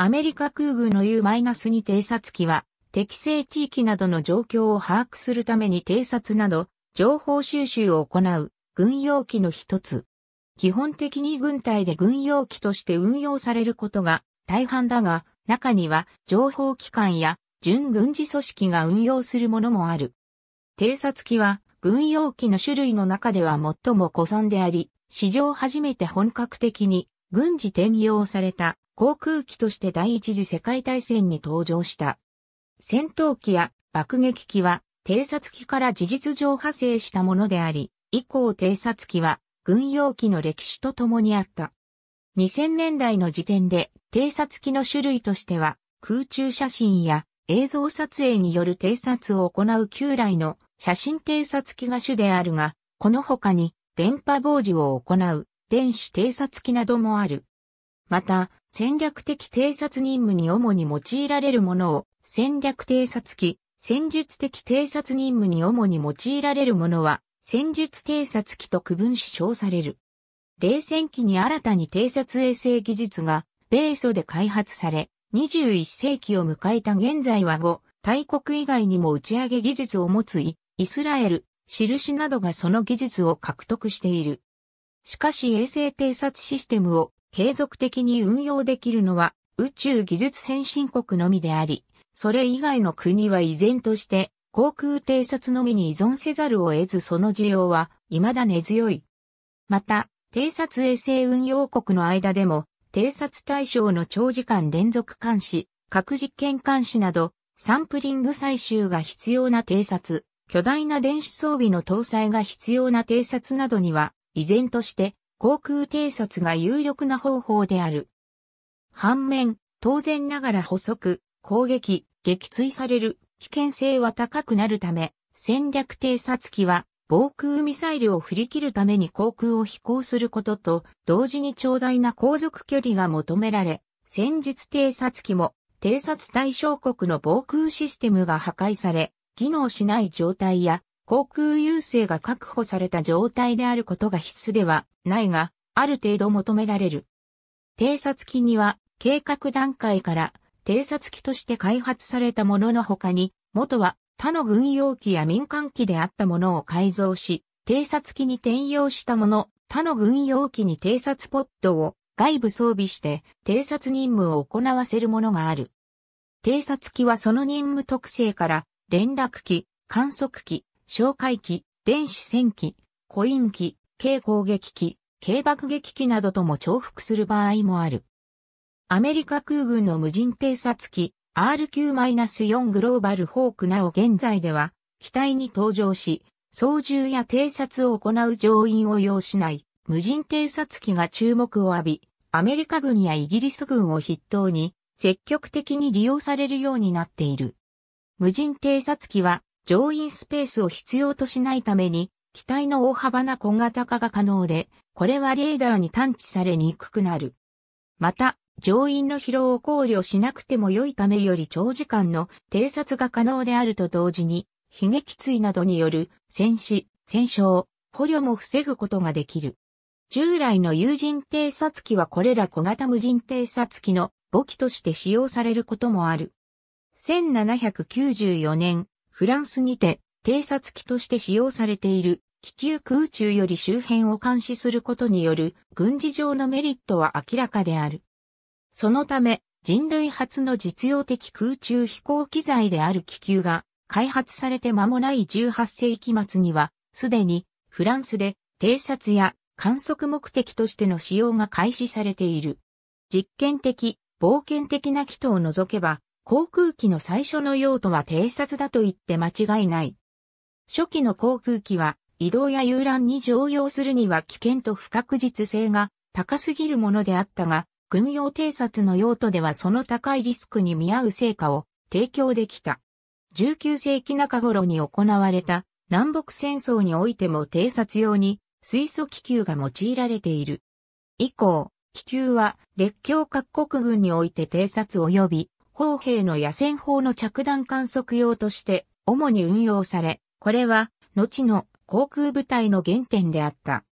アメリカ空軍の U-2 偵察機は、適正地域などの状況を把握するために偵察など、情報収集を行う軍用機の一つ。基本的に軍隊で軍用機として運用されることが大半だが、中には情報機関や準軍事組織が運用するものもある。偵察機は軍用機の種類の中では最も古参であり、史上初めて本格的に軍事転用された航空機として第一次世界大戦に登場した。戦闘機や爆撃機は偵察機から事実上派生したものであり、以降偵察機は軍用機の歴史とともにあった。2000年代の時点で偵察機の種類としては空中写真や映像撮影による偵察を行う旧来の写真偵察機が主であるが、この他に電波防止を行う電子偵察機などもある。また、戦略的偵察任務に主に用いられるものを、戦略偵察機、戦術的偵察任務に主に用いられるものは、戦術偵察機と区分し称される。冷戦期に新たに偵察衛星技術が、米ソで開発され、21世紀を迎えた現在は5、大国以外にも打ち上げ技術を持つイ、イスラエル、印などがその技術を獲得している。しかし衛星偵察システムを継続的に運用できるのは宇宙技術先進国のみであり、それ以外の国は依然として航空偵察のみに依存せざるを得ずその需要は未だ根強い。また、偵察衛星運用国の間でも、偵察対象の長時間連続監視、核実験監視など、サンプリング採集が必要な偵察、巨大な電子装備の搭載が必要な偵察などには、依然として航空偵察が有力な方法である。反面、当然ながら補足、攻撃、撃墜される危険性は高くなるため、戦略偵察機は防空ミサイルを振り切るために航空を飛行することと同時に長大な航続距離が求められ、戦術偵察機も偵察対象国の防空システムが破壊され、機能しない状態や航空優勢が確保された状態であることが必須ではないが、ある程度求められる。偵察機には、計画段階から偵察機として開発されたものの他に、元は他の軍用機や民間機であったものを改造し、偵察機に転用したもの、他の軍用機に偵察ポッドを外部装備して偵察任務を行わせるものがある。偵察機はその任務特性から連絡機、観測機、哨戒機、電子戦機、コイン機、軽攻撃機、軽爆撃機などとも重複する場合もある。アメリカ空軍の無人偵察機 RQ-4 グローバルホークなお現在では、機体に搭乗し、操縦や偵察を行う乗員を要しない無人偵察機が注目を浴び、アメリカ軍やイギリス軍を筆頭に積極的に利用されるようになっている。無人偵察機は乗員スペースを必要としないために、機体の大幅な小型化が可能で、これはレーダーに探知されにくくなる。また、乗員の疲労を考慮しなくても良いためより長時間の偵察が可能であると同時に、悲劇墜などによる戦死、戦傷、捕虜も防ぐことができる。従来の有人偵察機はこれら小型無人偵察機の母機として使用されることもある。1794年、フランスにて偵察機として使用されている気球空中より周辺を監視することによる軍事上のメリットは明らかである。そのため人類初の実用的空中飛行機材である気球が開発されて間もない18世紀末にはすでにフランスで偵察や観測目的としての使用が開始されている。実験的、冒険的な機とを除けば、航空機の最初の用途は偵察だと言って間違いない。初期の航空機は移動や遊覧に乗用するには危険と不確実性が高すぎるものであったが、軍用偵察の用途ではその高いリスクに見合う成果を提供できた。19世紀中頃に行われた南北戦争においても偵察用に水素気球が用いられている。以降、気球は列強各国軍において偵察及び砲兵の野戦砲の着弾観測用として主に運用され、これは後の航空部隊の原点であった。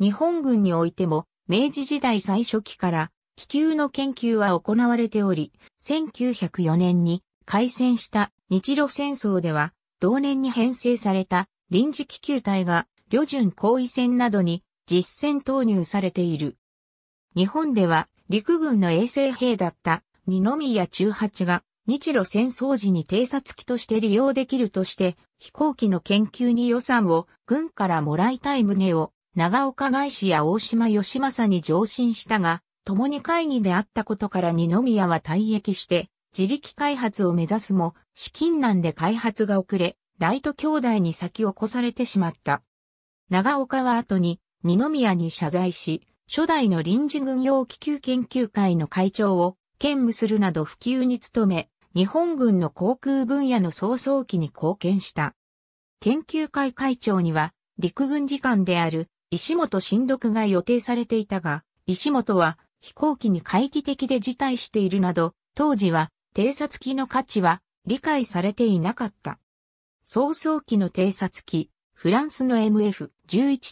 日本軍においても明治時代最初期から気球の研究は行われており、1904年に開戦した日露戦争では同年に編成された臨時気球隊が旅順行為戦などに実戦投入されている。日本では陸軍の衛生兵だった二宮中八が日露戦争時に偵察機として利用できるとして、飛行機の研究に予算を軍からもらいたい旨を長岡外資や大島義政に上申したが、共に会議であったことから二宮は退役して、自力開発を目指すも、資金難で開発が遅れ、ライト兄弟に先を越されてしまった。長岡は後に、二宮に謝罪し、初代の臨時軍用気球研究会の会長を兼務するなど普及に努め、日本軍の航空分野の創造期に貢献した。研究会会長には、陸軍次官である石本新読が予定されていたが、石本は飛行機に回帰的で辞退しているなど、当時は偵察機の価値は理解されていなかった。早々機の偵察機、フランスの MF11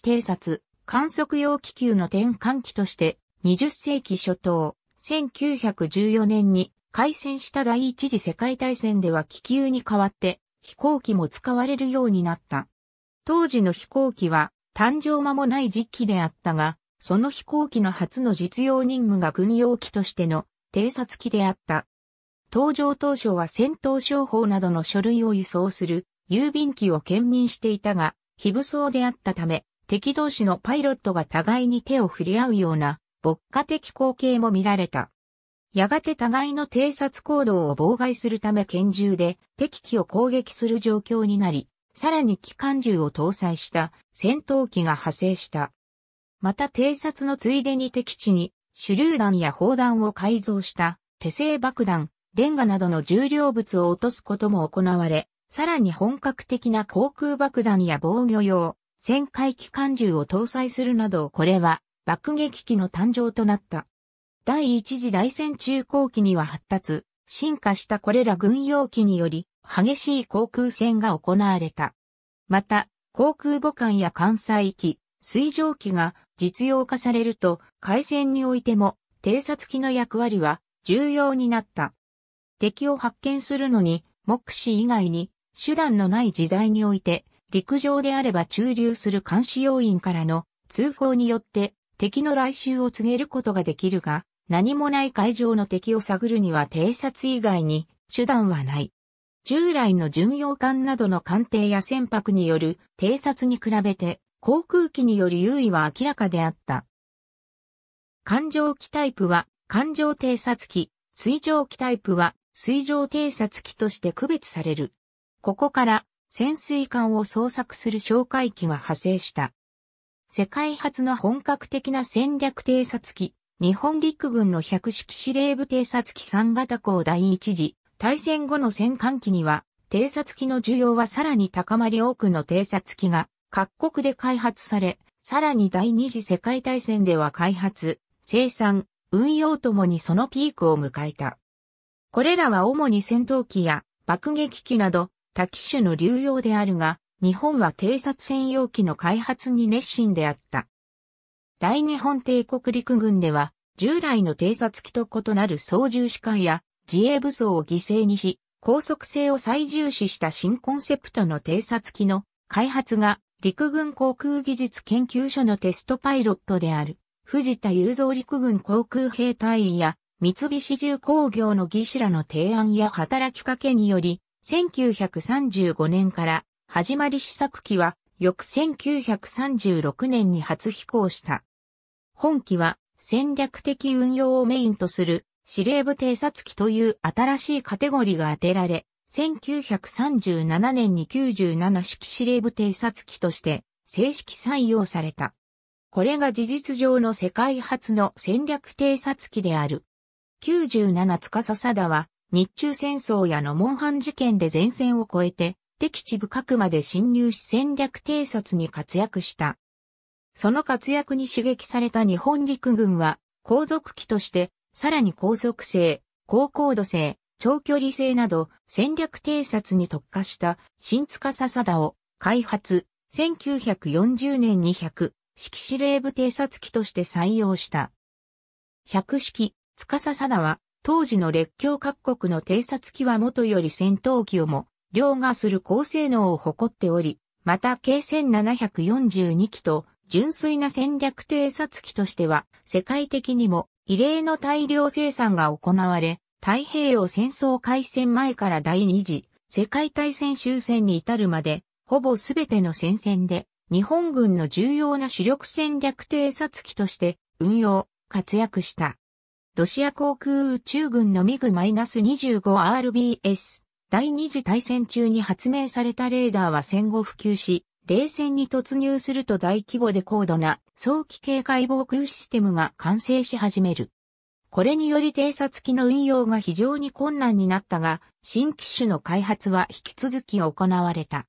偵察、観測用気球の転換機として20世紀初頭、1914年に開戦した第一次世界大戦では気球に代わって飛行機も使われるようになった。当時の飛行機は誕生間もない時期であったが、その飛行機の初の実用任務が軍用機としての偵察機であった。登場当初は戦闘商法などの書類を輸送する郵便機を兼任していたが、非武装であったため、敵同士のパイロットが互いに手を振り合うような牧歌的光景も見られた。やがて互いの偵察行動を妨害するため拳銃で敵機を攻撃する状況になり、さらに機関銃を搭載した戦闘機が派生した。また偵察のついでに敵地に手榴弾や砲弾を改造した手製爆弾、レンガなどの重量物を落とすことも行われ、さらに本格的な航空爆弾や防御用、旋回機関銃を搭載するなどこれは爆撃機の誕生となった。第一次大戦中後期には発達、進化したこれら軍用機により、激しい航空戦が行われた。また、航空母艦や艦載機、水蒸気が実用化されると、海戦においても、偵察機の役割は重要になった。敵を発見するのに、目視以外に手段のない時代において、陸上であれば駐留する監視要員からの通報によって敵の来襲を告げることができるが、何もない海上の敵を探るには偵察以外に手段はない。従来の巡洋艦などの艦艇や船舶による偵察に比べて航空機による優位は明らかであった。艦上機タイプは艦上偵察機、水上機タイプは水上偵察機として区別される。ここから潜水艦を捜索する哨戒機が派生した。世界初の本格的な戦略偵察機、日本陸軍の百式司令部偵察機3型港第一次、大戦後の戦艦機には、偵察機の需要はさらに高まり多くの偵察機が各国で開発され、さらに第二次世界大戦では開発、生産、運用ともにそのピークを迎えた。これらは主に戦闘機や爆撃機など多機種の流用であるが、日本は偵察専用機の開発に熱心であった。大日本帝国陸軍では、従来の偵察機と異なる操縦士官や自衛武装を犠牲にし、高速性を最重視した新コンセプトの偵察機の開発が陸軍航空技術研究所のテストパイロットである藤田雄三陸軍航空兵隊員や三菱重工業の技師らの提案や働きかけにより1935年から始まり試作機は、翌1936年に初飛行した。本機は戦略的運用をメインとする司令部偵察機という新しいカテゴリーが当てられ、1937年に97式司令部偵察機として正式採用された。これが事実上の世界初の戦略偵察機である。97司貞は日中戦争やのモンハン事件で前線を越えて敵地深くまで侵入し戦略偵察に活躍した。その活躍に刺激された日本陸軍は、航続機として、さらに高速性、高高度性、長距離性など戦略偵察に特化した新塚笹田を開発、1940年に100式司令部偵察機として採用した。100式司笹田は当時の列強各国の偵察機はもとより戦闘機をも凌駕する高性能を誇っており、また計1742機と純粋な戦略偵察機としては世界的にも異例の大量生産が行われ、太平洋戦争開戦前から第二次世界大戦終戦に至るまで、ほぼすべての戦線で日本軍の重要な主力戦略偵察機として運用、活躍した。ロシア航空宇宙軍のミグ -25RBS 第二次大戦中に発明されたレーダーは戦後普及し、冷戦に突入すると大規模で高度な早期警戒防空システムが完成し始める。これにより偵察機の運用が非常に困難になったが、新機種の開発は引き続き行われた。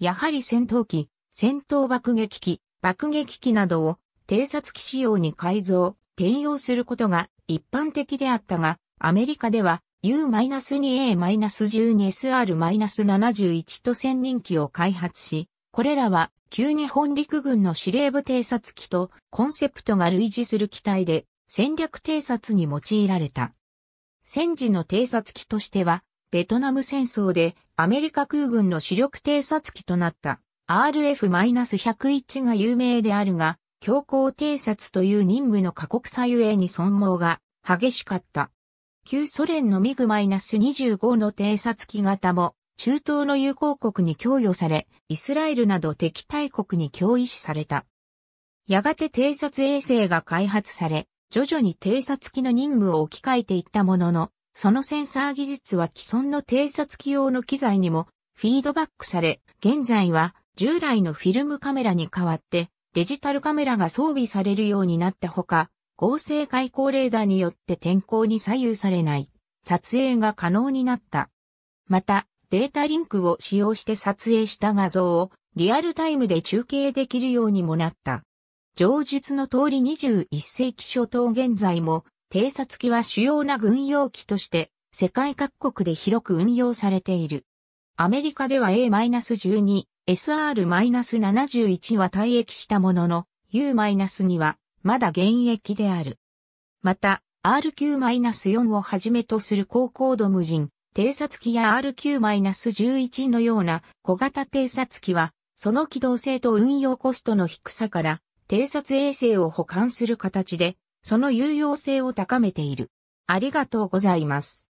やはり戦闘機、戦闘爆撃機、爆撃機などを偵察機仕様に改造、転用することが一般的であったが、アメリカでは U-2A-12SR-71 と千人機を開発し、これらは旧日本陸軍の司令部偵察機とコンセプトが類似する機体で戦略偵察に用いられた。戦時の偵察機としては、ベトナム戦争でアメリカ空軍の主力偵察機となった RF-101 が有名であるが、強行偵察という任務の過酷さゆえに損耗が激しかった。旧ソ連のミグ -25 の偵察機型も、中東の友好国に供与され、イスラエルなど敵対国に脅威視された。やがて偵察衛星が開発され、徐々に偵察機の任務を置き換えていったものの、そのセンサー技術は既存の偵察機用の機材にもフィードバックされ、現在は従来のフィルムカメラに代わってデジタルカメラが装備されるようになったほか、合成開口レーダーによって天候に左右されない撮影が可能になった。また、データリンクを使用して撮影した画像をリアルタイムで中継できるようにもなった。上述の通り21世紀初頭現在も偵察機は主要な軍用機として世界各国で広く運用されている。アメリカでは A-12、SR-71 は退役したものの U-2 はまだ現役である。また、RQ-4 をはじめとする高高度無人、偵察機や RQ-11 のような小型偵察機は、その機動性と運用コストの低さから、偵察衛星を保管する形で、その有用性を高めている。ありがとうございます。